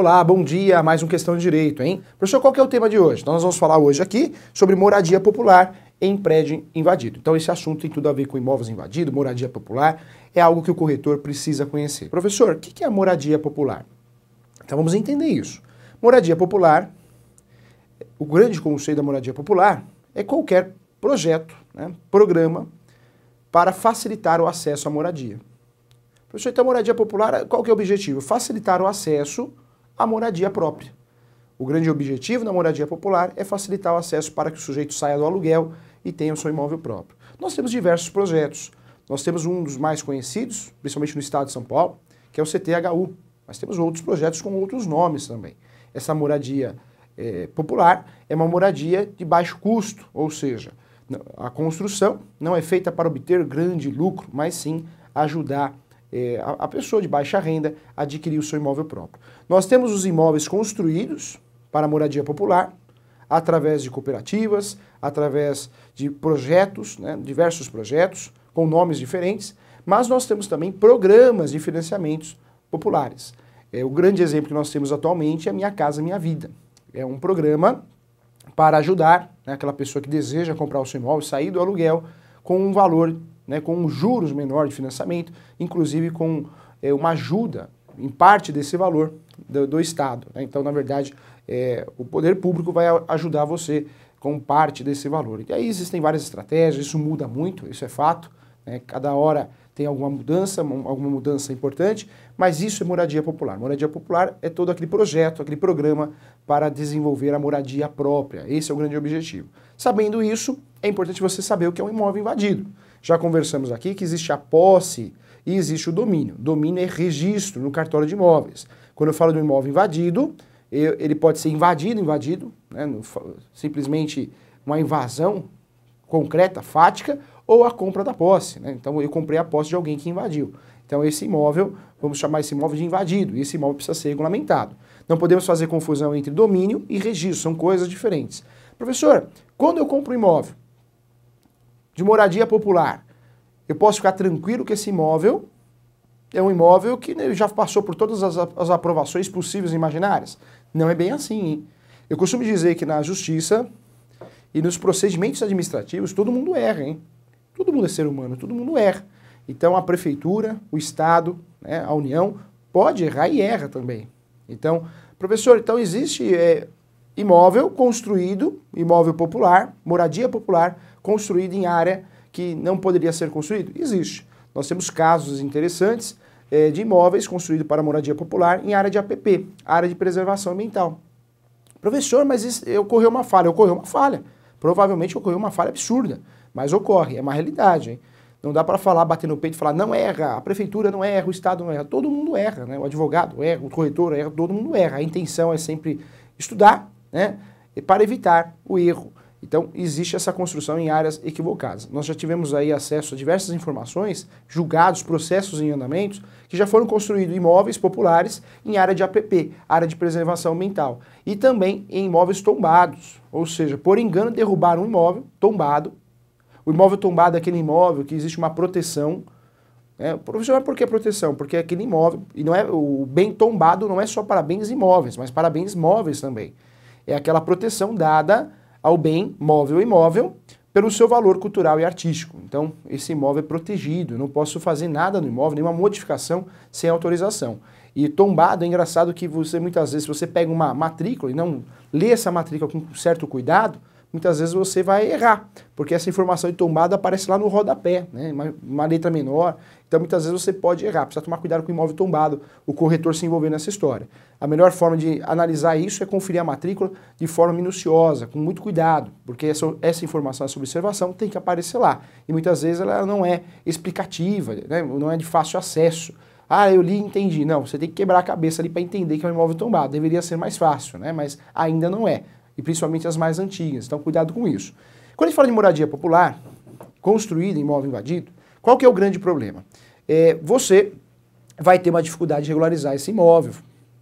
Olá, bom dia, mais um Questão de Direito, hein? Professor, qual que é o tema de hoje? Então, nós vamos falar hoje aqui sobre moradia popular em prédio invadido. Então, esse assunto tem tudo a ver com imóveis invadidos, moradia popular, é algo que o corretor precisa conhecer. Professor, o que é moradia popular? Então, vamos entender isso. Moradia popular, o grande conceito da moradia popular é qualquer projeto, né, programa, para facilitar o acesso à moradia. Professor, então, moradia popular, qual que é o objetivo? Facilitar o acesso a moradia própria. O grande objetivo da moradia popular é facilitar o acesso para que o sujeito saia do aluguel e tenha o seu imóvel próprio. Nós temos diversos projetos. Nós temos um dos mais conhecidos, principalmente no estado de São Paulo, que é o CTHU. Mas temos outros projetos com outros nomes também. Essa moradia é, popular é uma moradia de baixo custo, ou seja, a construção não é feita para obter grande lucro, mas sim ajudar é, a, a pessoa de baixa renda adquirir o seu imóvel próprio. Nós temos os imóveis construídos para moradia popular, através de cooperativas, através de projetos, né, diversos projetos com nomes diferentes, mas nós temos também programas de financiamentos populares. É, o grande exemplo que nós temos atualmente é Minha Casa Minha Vida. É um programa para ajudar né, aquela pessoa que deseja comprar o seu imóvel, sair do aluguel com um valor né, com juros menor de financiamento, inclusive com é, uma ajuda em parte desse valor do, do Estado. Né? Então, na verdade, é, o poder público vai ajudar você com parte desse valor. E aí existem várias estratégias, isso muda muito, isso é fato. Né? Cada hora tem alguma mudança, alguma mudança importante, mas isso é moradia popular. Moradia popular é todo aquele projeto, aquele programa para desenvolver a moradia própria. Esse é o grande objetivo. Sabendo isso, é importante você saber o que é um imóvel invadido. Já conversamos aqui que existe a posse e existe o domínio. Domínio é registro no cartório de imóveis. Quando eu falo de um imóvel invadido, ele pode ser invadido, invadido, né, simplesmente uma invasão concreta, fática, ou a compra da posse. Né? Então, eu comprei a posse de alguém que invadiu. Então, esse imóvel, vamos chamar esse imóvel de invadido, e esse imóvel precisa ser regulamentado. Não podemos fazer confusão entre domínio e registro, são coisas diferentes. Professor, quando eu compro um imóvel de moradia popular, eu posso ficar tranquilo que esse imóvel é um imóvel que né, já passou por todas as, aprovações possíveis e imaginárias? Não é bem assim. Hein? Eu costumo dizer que na justiça e nos procedimentos administrativos todo mundo erra, hein? Todo mundo é ser humano, todo mundo erra. Então a prefeitura, o Estado, né, a União pode errar e erra também. Então, professor, então existe é, imóvel construído, imóvel popular, moradia popular, construído em área que não poderia ser construído? Existe. Nós temos casos interessantes é, de imóveis construídos para moradia popular em área de APP, área de preservação ambiental. Professor, mas isso, ocorreu uma falha. Ocorreu uma falha. Provavelmente ocorreu uma falha absurda. Mas ocorre, é uma realidade. Hein? Não dá para falar, bater no peito e falar, não erra, a prefeitura não erra, o Estado não erra. Todo mundo erra, né? O advogado erra, o corretor erra, todo mundo erra. A intenção é sempre estudar, né? E para evitar o erro. Então, existe essa construção em áreas equivocadas. Nós já tivemos aí acesso a diversas informações, julgados, processos em andamentos, que já foram construídos imóveis populares em área de APP, área de preservação ambiental, e também em imóveis tombados, ou seja, por engano derrubar um imóvel tombado o imóvel tombado é aquele imóvel que existe uma proteção. Né? profissional, por que proteção? Porque é aquele imóvel, e não é o bem tombado não é só para bens imóveis, mas para bens móveis também. É aquela proteção dada ao bem móvel imóvel pelo seu valor cultural e artístico. Então, esse imóvel é protegido, não posso fazer nada no imóvel, nenhuma modificação sem autorização. E tombado, é engraçado que você muitas vezes, você pega uma matrícula e não lê essa matrícula com certo cuidado, muitas vezes você vai errar, porque essa informação de tombada aparece lá no rodapé, né? uma, uma letra menor. Então, muitas vezes você pode errar, precisa tomar cuidado com o imóvel tombado, o corretor se envolver nessa história. A melhor forma de analisar isso é conferir a matrícula de forma minuciosa, com muito cuidado, porque essa, essa informação, essa observação tem que aparecer lá. E muitas vezes ela não é explicativa, né? não é de fácil acesso. Ah, eu li e entendi. Não, você tem que quebrar a cabeça ali para entender que é um imóvel tombado. Deveria ser mais fácil, né? mas ainda não é e principalmente as mais antigas. Então, cuidado com isso. Quando a gente fala de moradia popular, construída, imóvel invadido, qual que é o grande problema? É, você vai ter uma dificuldade de regularizar esse imóvel.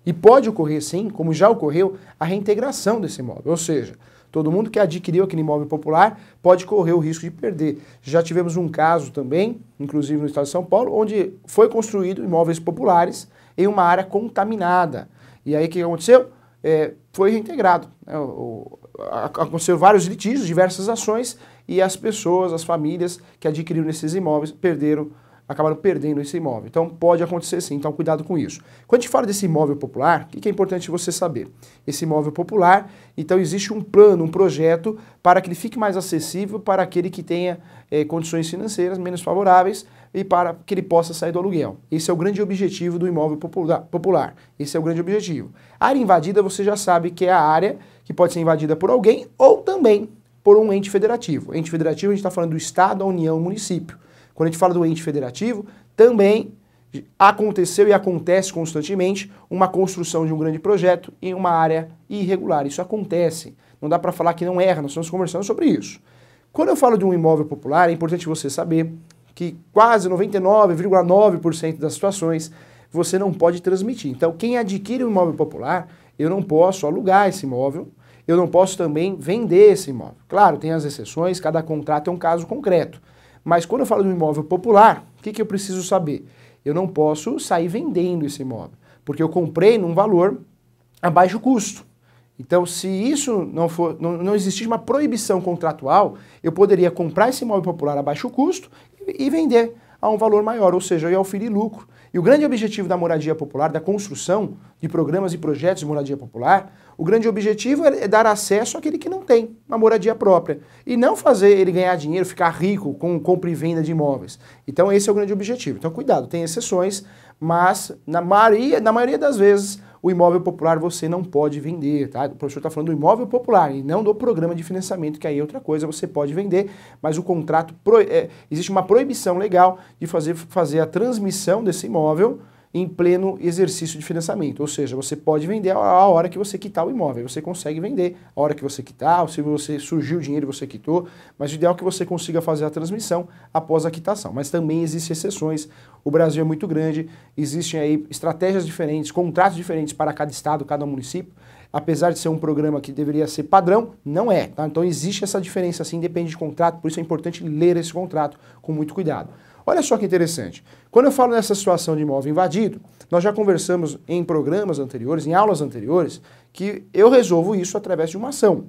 E pode ocorrer, sim, como já ocorreu, a reintegração desse imóvel. Ou seja, todo mundo que adquiriu aquele imóvel popular pode correr o risco de perder. Já tivemos um caso também, inclusive no estado de São Paulo, onde foi construído imóveis populares em uma área contaminada. E aí o que aconteceu? É, foi reintegrado. Né? O, o, aconteceu vários litígios, diversas ações, e as pessoas, as famílias que adquiriram esses imóveis perderam, acabaram perdendo esse imóvel. Então pode acontecer sim, então cuidado com isso. Quando a gente fala desse imóvel popular, o que, é importante você saber? Esse imóvel popular, então existe um plano, um projeto para que ele fique mais acessível para aquele que tenha é, condições financeiras menos favoráveis e para que ele possa sair do aluguel. Esse é o grande objetivo do imóvel popular. Esse é o grande objetivo. A área invadida você já sabe que é a área que pode ser invadida por alguém ou também por um ente federativo. Ente federativo a gente está falando do Estado, a União, o município. Quando a gente fala do ente federativo, também aconteceu e acontece constantemente uma construção de um grande projeto em uma área irregular. Isso acontece. Não dá para falar que não erra, nós estamos conversando sobre isso. Quando eu falo de um imóvel popular, é importante você saber que quase 99,9% das situações você não pode transmitir. Então, quem adquire um imóvel popular, eu não posso alugar esse imóvel, eu não posso também vender esse imóvel. Claro, tem as exceções, cada contrato é um caso concreto. Mas quando eu falo de um imóvel popular, o que, que eu preciso saber? Eu não posso sair vendendo esse imóvel, porque eu comprei num valor a baixo custo. Então, se isso não for, não, não existir uma proibição contratual, eu poderia comprar esse imóvel popular a baixo custo e vender a um valor maior, ou seja, eu é oferir lucro. E o grande objetivo da moradia popular, da construção de programas e projetos de moradia popular, o grande objetivo é, é dar acesso àquele que não tem uma moradia própria. E não fazer ele ganhar dinheiro, ficar rico com compra e venda de imóveis. Então esse é o grande objetivo. Então cuidado, tem exceções, mas na maioria, na maioria das vezes o imóvel popular você não pode vender, tá? O professor está falando do imóvel popular e não do programa de financiamento, que aí é outra coisa, você pode vender, mas o contrato, pro, é, existe uma proibição legal de fazer, fazer a transmissão desse imóvel em pleno exercício de financiamento. Ou seja, você pode vender a hora que você quitar o imóvel. Você consegue vender a hora que você quitar, ou se você surgiu o dinheiro, você quitou. Mas o ideal é que você consiga fazer a transmissão após a quitação. Mas também existem exceções. O Brasil é muito grande, existem aí estratégias diferentes, contratos diferentes para cada estado, cada município. Apesar de ser um programa que deveria ser padrão, não é. Tá? Então existe essa diferença, assim, depende de contrato, por isso é importante ler esse contrato com muito cuidado. Olha só que interessante. Quando eu falo nessa situação de imóvel invadido, nós já conversamos em programas anteriores, em aulas anteriores, que eu resolvo isso através de uma ação.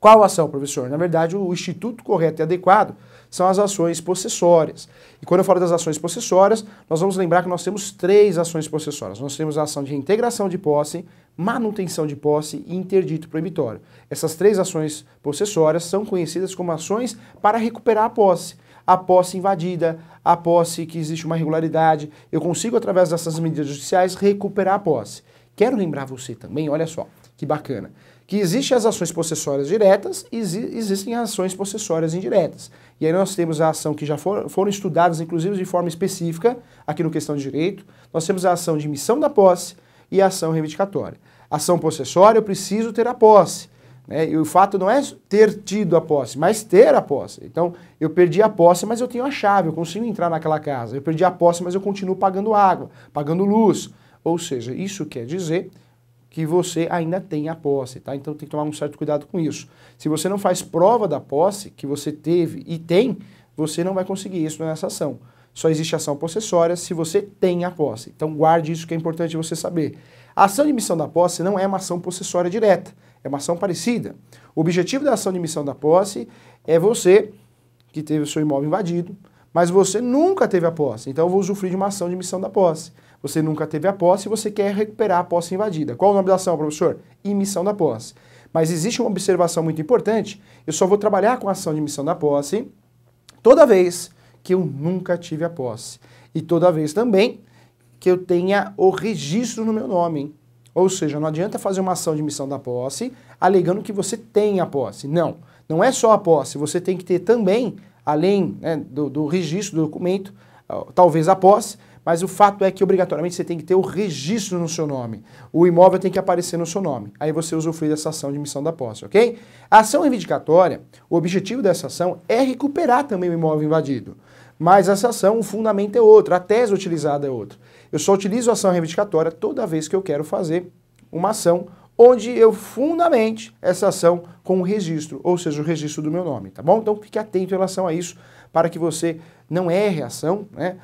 Qual ação, professor? Na verdade, o instituto correto e adequado são as ações possessórias. E quando eu falo das ações possessórias, nós vamos lembrar que nós temos três ações possessórias. Nós temos a ação de integração de posse, manutenção de posse e interdito proibitório. Essas três ações possessórias são conhecidas como ações para recuperar a posse a posse invadida, a posse que existe uma irregularidade. Eu consigo, através dessas medidas judiciais, recuperar a posse. Quero lembrar você também, olha só, que bacana, que existem as ações possessórias diretas e existem as ações possessórias indiretas. E aí nós temos a ação que já for, foram estudadas, inclusive de forma específica, aqui no Questão de Direito, nós temos a ação de missão da posse e a ação reivindicatória. Ação possessória, eu preciso ter a posse. Né? E o fato não é ter tido a posse, mas ter a posse. Então, eu perdi a posse, mas eu tenho a chave, eu consigo entrar naquela casa. Eu perdi a posse, mas eu continuo pagando água, pagando luz. Ou seja, isso quer dizer que você ainda tem a posse, tá? Então tem que tomar um certo cuidado com isso. Se você não faz prova da posse que você teve e tem, você não vai conseguir isso nessa ação. Só existe ação possessória se você tem a posse. Então guarde isso que é importante você saber. A ação de emissão da posse não é uma ação possessória direta. É uma ação parecida. O objetivo da ação de missão da posse é você que teve o seu imóvel invadido, mas você nunca teve a posse. Então eu vou usufruir de uma ação de missão da posse. Você nunca teve a posse e você quer recuperar a posse invadida. Qual o nome da ação, professor? Emissão da posse. Mas existe uma observação muito importante. Eu só vou trabalhar com a ação de missão da posse toda vez que eu nunca tive a posse. E toda vez também que eu tenha o registro no meu nome. Hein? Ou seja, não adianta fazer uma ação de missão da posse alegando que você tem a posse. Não, não é só a posse, você tem que ter também, além né, do, do, registro do documento, ah, talvez a posse, mas o fato é que obrigatoriamente você tem que ter o registro no seu nome. O imóvel tem que aparecer no seu nome. Aí você usufrui dessa ação de missão da posse, ok? A ação reivindicatória, o objetivo dessa ação é recuperar também o imóvel invadido. Mas essa ação, o fundamento é outro, a tese utilizada é outra. Eu só utilizo ação reivindicatória toda vez que eu quero fazer uma ação onde eu fundamente essa ação com o registro, ou seja, o registro do meu nome, tá bom? Então fique atento em relação a isso para que você não erre a ação, né?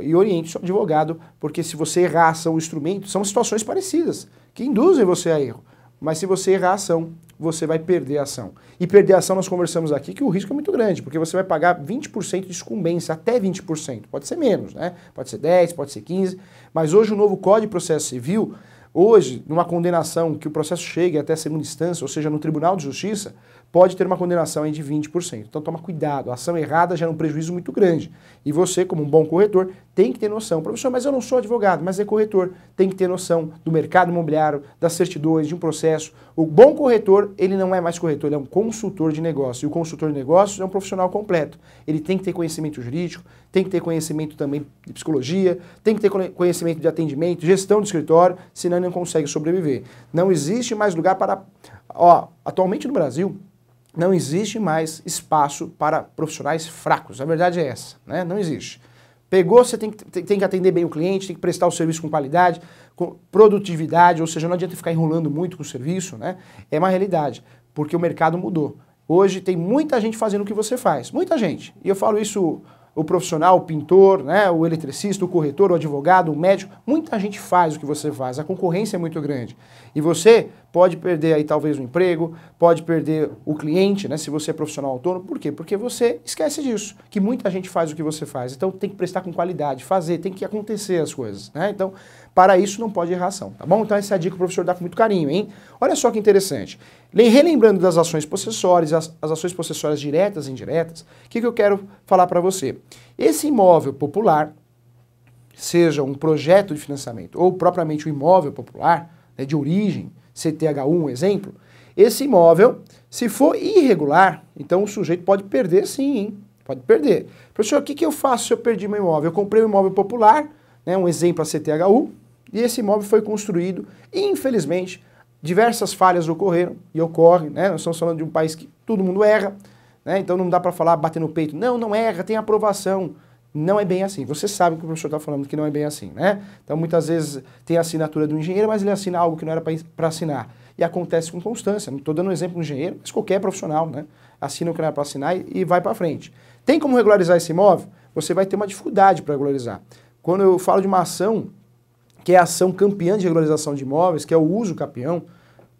E oriente seu advogado, porque se você errar a ação, o instrumento, são situações parecidas, que induzem você a erro. Mas se você errar a ação, você vai perder a ação. E perder a ação, nós conversamos aqui que o risco é muito grande, porque você vai pagar 20% de sucumbência, até 20%. Pode ser menos, né? Pode ser 10, pode ser 15. Mas hoje o novo Código de Processo Civil, hoje, numa condenação que o processo chegue até segunda instância, ou seja, no Tribunal de Justiça, pode ter uma condenação de 20%. Então toma cuidado, a ação errada gera um prejuízo muito grande. E você, como um bom corretor, tem que ter noção. Professor, mas eu não sou advogado, mas é corretor, tem que ter noção do mercado imobiliário, das certidões, de um processo. O bom corretor, ele não é mais corretor, ele é um consultor de negócio. E o consultor de negócios é um profissional completo. Ele tem que ter conhecimento jurídico, tem que ter conhecimento também de psicologia, tem que ter conhecimento de atendimento, gestão de escritório, senão ele não consegue sobreviver. Não existe mais lugar para... Ó, atualmente no Brasil, não existe mais espaço para profissionais fracos. A verdade é essa, né? Não existe. Pegou, você tem que, tem que atender bem o cliente, tem que prestar o serviço com qualidade, com produtividade, ou seja, não adianta ficar enrolando muito com o serviço, né? É uma realidade, porque o mercado mudou. Hoje tem muita gente fazendo o que você faz, muita gente. E eu falo isso o profissional, o pintor, né, o eletricista, o corretor, o advogado, o médico, muita gente faz o que você faz. A concorrência é muito grande. E você pode perder aí talvez o emprego, pode perder o cliente, né, se você é profissional autônomo. Por quê? Porque você esquece disso, que muita gente faz o que você faz. Então tem que prestar com qualidade, fazer, tem que acontecer as coisas, né? Então, para isso não pode errar ação, tá bom? Então essa é a dica que o professor dá com muito carinho, hein? Olha só que interessante. Relembrando das ações possessórias, as, as ações possessórias diretas e indiretas, o que, que eu quero falar para você? Esse imóvel popular, seja um projeto de financiamento ou propriamente o um imóvel popular, né, de origem, CTH1, um exemplo, esse imóvel, se for irregular, então o sujeito pode perder sim, hein? Pode perder. Professor, o que, que eu faço se eu perdi meu imóvel? Eu comprei um imóvel popular, né, um exemplo a CTHU, e esse imóvel foi construído, infelizmente, diversas falhas ocorreram e ocorrem, né? Nós estamos falando de um país que todo mundo erra, né? Então não dá para falar bater no peito, não, não erra, tem aprovação não é bem assim. Você sabe que o professor está falando que não é bem assim, né? Então, muitas vezes tem a assinatura do engenheiro, mas ele assina algo que não era para assinar. E acontece com constância. Não estou dando um exemplo de engenheiro, mas qualquer profissional, né? Assina o que não era para assinar e, e vai para frente. Tem como regularizar esse imóvel? Você vai ter uma dificuldade para regularizar. Quando eu falo de uma ação, que é a ação campeã de regularização de imóveis, que é o uso campeão,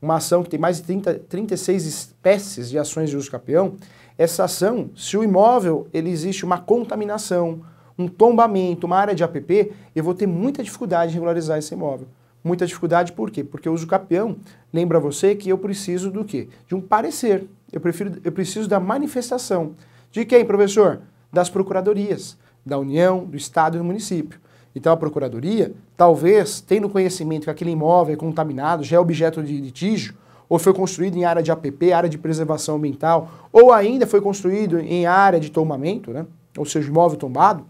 uma ação que tem mais de 30, 36 espécies de ações de uso campeão essa ação, se o imóvel ele existe uma contaminação, um tombamento, uma área de APP, eu vou ter muita dificuldade em regularizar esse imóvel. Muita dificuldade por quê? Porque o uso capião lembra você que eu preciso do quê? De um parecer. Eu, prefiro, eu preciso da manifestação. De quem, professor? Das procuradorias, da União, do Estado e do município. Então a procuradoria, talvez, tendo conhecimento que aquele imóvel é contaminado, já é objeto de litígio, ou foi construído em área de APP, área de preservação ambiental, ou ainda foi construído em área de tombamento, né? ou seja, imóvel tombado,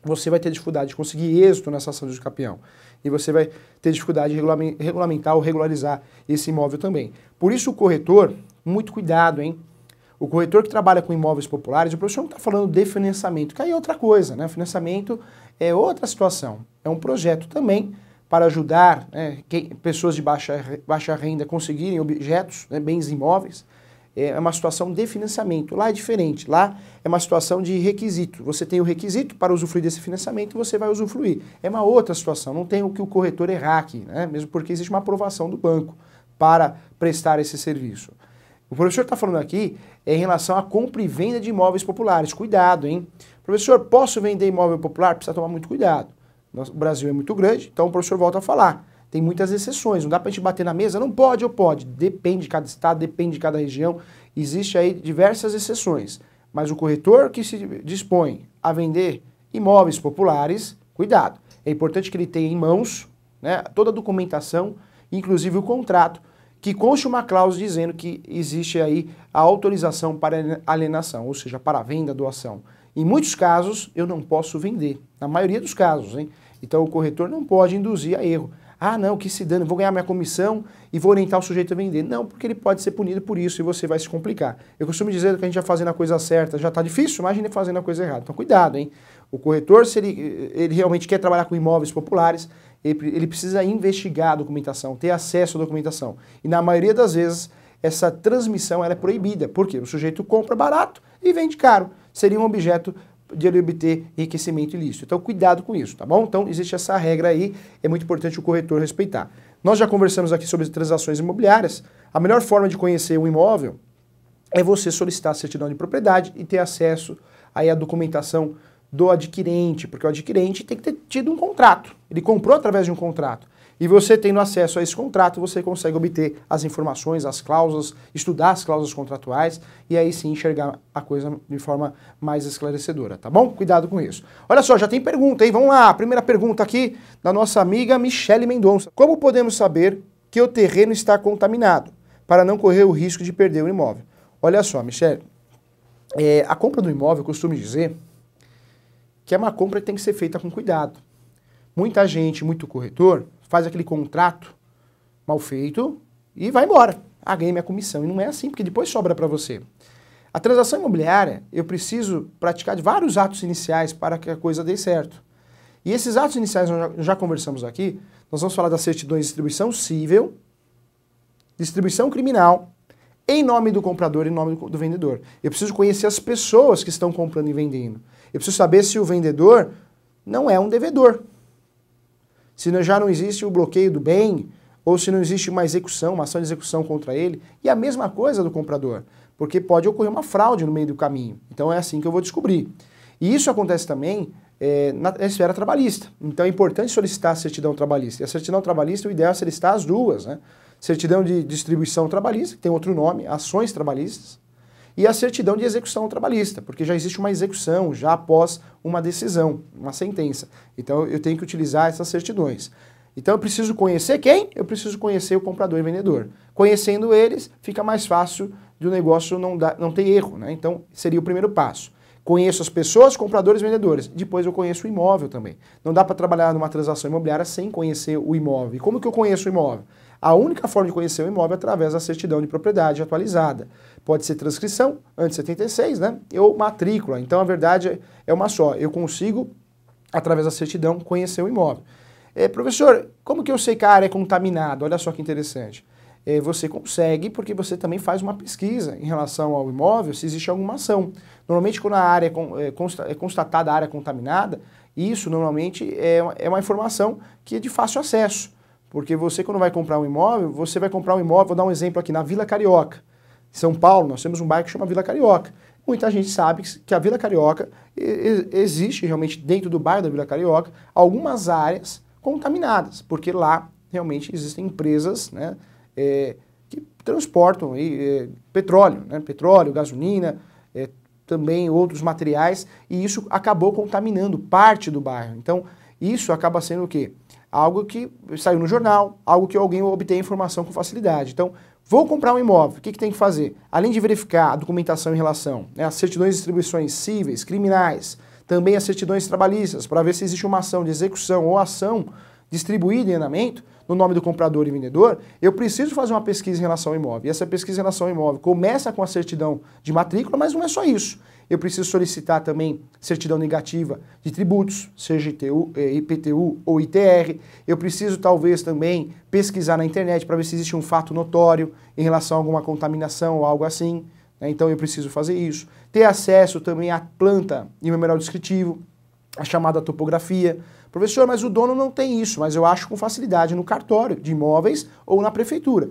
você vai ter dificuldade de conseguir êxito nessa ação de campeão. E você vai ter dificuldade de regulamentar ou regularizar esse imóvel também. Por isso, o corretor, muito cuidado, hein? O corretor que trabalha com imóveis populares, o professor não está falando de financiamento, que aí é outra coisa, né? Financiamento é outra situação, é um projeto também para ajudar né, que, pessoas de baixa, baixa renda conseguirem objetos, né, bens imóveis, é, é uma situação de financiamento. Lá é diferente, lá é uma situação de requisito. Você tem o requisito para usufruir desse financiamento, e você vai usufruir. É uma outra situação, não tem o que o corretor errar aqui, né? mesmo porque existe uma aprovação do banco para prestar esse serviço. O professor está falando aqui é em relação à compra e venda de imóveis populares. Cuidado, hein? Professor, posso vender imóvel popular? Precisa tomar muito cuidado. O Brasil é muito grande, então o professor volta a falar. Tem muitas exceções, não dá para a gente bater na mesa, não pode ou pode. Depende de cada estado, depende de cada região. Existem aí diversas exceções. Mas o corretor que se dispõe a vender imóveis populares, cuidado. É importante que ele tenha em mãos né, toda a documentação, inclusive o contrato, que conste uma cláusula dizendo que existe aí a autorização para alienação, ou seja, para venda, doação. Em muitos casos, eu não posso vender, na maioria dos casos, hein? Então o corretor não pode induzir a erro. Ah, não, que se dane, vou ganhar minha comissão e vou orientar o sujeito a vender. Não, porque ele pode ser punido por isso e você vai se complicar. Eu costumo dizer que a gente já fazendo a coisa certa já está difícil, imagine fazendo a coisa errada. Então cuidado, hein? O corretor, se ele, ele realmente quer trabalhar com imóveis populares, ele, ele precisa investigar a documentação, ter acesso à documentação. E na maioria das vezes, essa transmissão ela é proibida. Por quê? O sujeito compra barato e vende caro seria um objeto de ele obter enriquecimento ilícito. Então, cuidado com isso, tá bom? Então, existe essa regra aí, é muito importante o corretor respeitar. Nós já conversamos aqui sobre transações imobiliárias. A melhor forma de conhecer um imóvel é você solicitar a certidão de propriedade e ter acesso aí à documentação do adquirente, porque o adquirente tem que ter tido um contrato. Ele comprou através de um contrato. E você tendo acesso a esse contrato, você consegue obter as informações, as cláusulas, estudar as cláusulas contratuais e aí sim enxergar a coisa de forma mais esclarecedora, tá bom? Cuidado com isso. Olha só, já tem pergunta, aí Vamos lá. Primeira pergunta aqui da nossa amiga Michele Mendonça. Como podemos saber que o terreno está contaminado para não correr o risco de perder o imóvel? Olha só, Michele, é, a compra do imóvel, eu costumo dizer que é uma compra que tem que ser feita com cuidado. Muita gente, muito corretor, faz aquele contrato mal feito e vai embora. Ah, ganhei minha comissão. E não é assim, porque depois sobra para você. A transação imobiliária, eu preciso praticar vários atos iniciais para que a coisa dê certo. E esses atos iniciais nós já, conversamos aqui. Nós vamos falar da certidão de distribuição civil, distribuição criminal, em nome do comprador e em nome do vendedor. Eu preciso conhecer as pessoas que estão comprando e vendendo. Eu preciso saber se o vendedor não é um devedor se já não existe o bloqueio do bem, ou se não existe uma execução, uma ação de execução contra ele. E a mesma coisa do comprador, porque pode ocorrer uma fraude no meio do caminho. Então é assim que eu vou descobrir. E isso acontece também é, na esfera trabalhista. Então é importante solicitar a certidão trabalhista. E a certidão trabalhista, o ideal é solicitar as duas, né? Certidão de distribuição trabalhista, que tem outro nome, ações trabalhistas, e a certidão de execução trabalhista, porque já existe uma execução já após uma decisão, uma sentença. Então eu tenho que utilizar essas certidões. Então eu preciso conhecer quem? Eu preciso conhecer o comprador e vendedor. Conhecendo eles, fica mais fácil de o negócio não, dar, não ter erro, né? Então seria o primeiro passo. Conheço as pessoas, compradores e vendedores. Depois eu conheço o imóvel também. Não dá para trabalhar numa transação imobiliária sem conhecer o imóvel. E como que eu conheço o imóvel? A única forma de conhecer o imóvel é através da certidão de propriedade atualizada. Pode ser transcrição, antes de 76, né? Ou matrícula. Então, a verdade é uma só. Eu consigo, através da certidão, conhecer o imóvel. É, professor, como que eu sei que a área é contaminada? Olha só que interessante. Eh, você consegue, porque você também faz uma pesquisa em relação ao imóvel, se existe alguma ação. Normalmente, quando a área é, eh, é constatada a área é contaminada, isso normalmente é uma, é uma informação que é de fácil acesso. Porque você, quando vai comprar um imóvel, você vai comprar um imóvel, vou dar um exemplo aqui, na Vila Carioca. Em São Paulo, nós temos um bairro que chama Vila Carioca. Muita gente sabe que a Vila Carioca existe realmente dentro do bairro da Vila Carioca algumas áreas contaminadas, porque lá realmente existem empresas né, é, que transportam é, petróleo, né? petróleo, gasolina, é, também outros materiais, e isso acabou contaminando parte do bairro. Então, isso acaba sendo o quê? Algo que saiu no jornal, algo que alguém obtém informação com facilidade. Então, vou comprar um imóvel, o que, que tem que fazer? Além de verificar a documentação em relação né, às certidões de distribuições cíveis, criminais, também as certidões trabalhistas, para ver se existe uma ação de execução ou ação distribuída em andamento, no nome do comprador e vendedor, eu preciso fazer uma pesquisa em relação ao imóvel. E essa pesquisa em relação ao imóvel começa com a certidão de matrícula, mas não é só isso. Eu preciso solicitar também certidão negativa de tributos, seja ITU, eh, IPTU ou ITR. Eu preciso talvez também pesquisar na internet para ver se existe um fato notório em relação a alguma contaminação ou algo assim. Né? Então eu preciso fazer isso. Ter acesso também à planta e memorial descritivo a chamada topografia. Professor, mas o dono não tem isso, mas eu acho com facilidade no cartório de imóveis ou na prefeitura.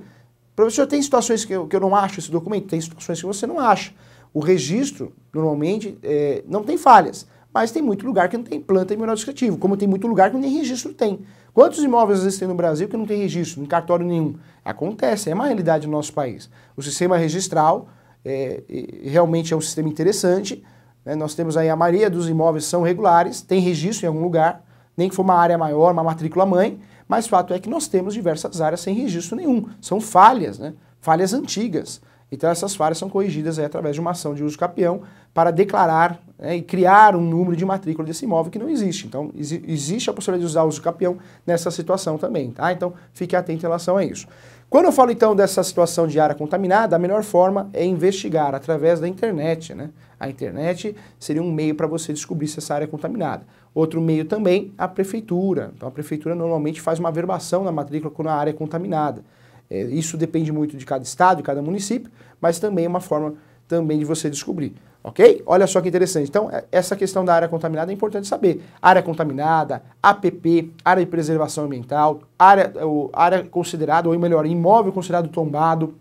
Professor, tem situações que eu, que eu não acho esse documento? Tem situações que você não acha. O registro, normalmente, é, não tem falhas, mas tem muito lugar que não tem planta e memorial descritivo, como tem muito lugar que nem registro tem. Quantos imóveis existem no Brasil que não tem registro, em cartório nenhum? Acontece, é uma realidade no nosso país. O sistema registral é, realmente é um sistema interessante, né? Nós temos aí a maioria dos imóveis são regulares, tem registro em algum lugar, nem que for uma área maior, uma matrícula mãe, mas fato é que nós temos diversas áreas sem registro nenhum. São falhas, né? falhas antigas. Então essas falhas são corrigidas aí, através de uma ação de uso capião para declarar né, e criar um número de matrícula desse imóvel que não existe. Então ex existe a possibilidade de usar o uso capião nessa situação também, tá? Então fique atento em relação a isso. Quando eu falo então dessa situação de área contaminada, a melhor forma é investigar através da internet, né? A internet seria um meio para você descobrir se essa área é contaminada. Outro meio também, a prefeitura. Então, a prefeitura normalmente faz uma averbação na matrícula quando a área é contaminada. É, isso depende muito de cada estado, de cada município, mas também é uma forma também de você descobrir. Ok? Olha só que interessante. Então, é, essa questão da área contaminada é importante saber. Área contaminada, APP, área de preservação ambiental, área, ou, área considerada, ou melhor, imóvel considerado tombado.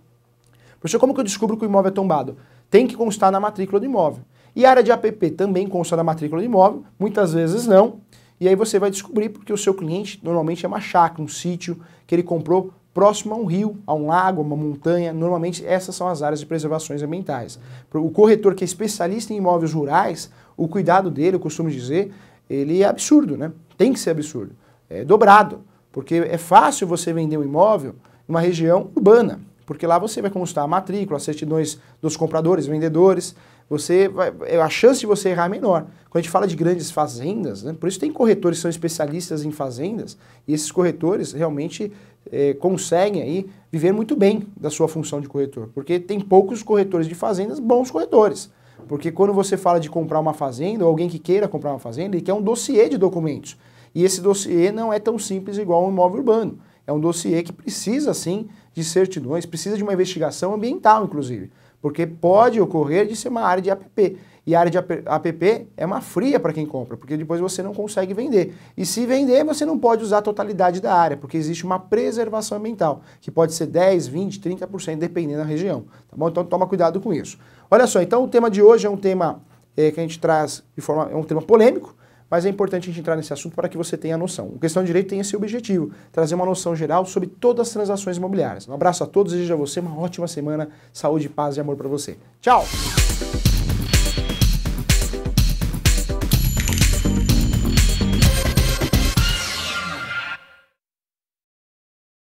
Professor, como que eu descubro que o imóvel é tombado? tem que constar na matrícula do imóvel. E a área de APP também consta na matrícula do imóvel, muitas vezes não. E aí você vai descobrir porque o seu cliente normalmente é uma chácara, um sítio que ele comprou próximo a um rio, a um lago, a uma montanha. Normalmente essas são as áreas de preservações ambientais. O corretor que é especialista em imóveis rurais, o cuidado dele, eu costumo dizer, ele é absurdo, né? Tem que ser absurdo. É dobrado, porque é fácil você vender um imóvel em uma região urbana porque lá você vai constar a matrícula, as certidões dos compradores, vendedores, você vai, é, a chance de você errar é menor. Quando a gente fala de grandes fazendas, né, por isso tem corretores que são especialistas em fazendas, e esses corretores realmente é, conseguem aí viver muito bem da sua função de corretor, porque tem poucos corretores de fazendas bons corretores. Porque quando você fala de comprar uma fazenda, ou alguém que queira comprar uma fazenda, ele quer um dossiê de documentos. E esse dossiê não é tão simples igual um imóvel urbano é um dossiê que precisa, sim, de certidões, precisa de uma investigação ambiental, inclusive, porque pode ocorrer de ser uma área de APP. E a área de APP é uma fria para quem compra, porque depois você não consegue vender. E se vender, você não pode usar a totalidade da área, porque existe uma preservação ambiental, que pode ser 10, 20, 30%, dependendo da região. Tá bom? Então toma cuidado com isso. Olha só, então o tema de hoje é um tema é, que a gente traz de forma. é um tema polêmico, mas é importante a gente entrar nesse assunto para que você tenha noção. O Questão de Direito tem esse objetivo, trazer uma noção geral sobre todas as transações imobiliárias. Um abraço a todos, desejo a você uma ótima semana, saúde, paz e amor para você. Tchau!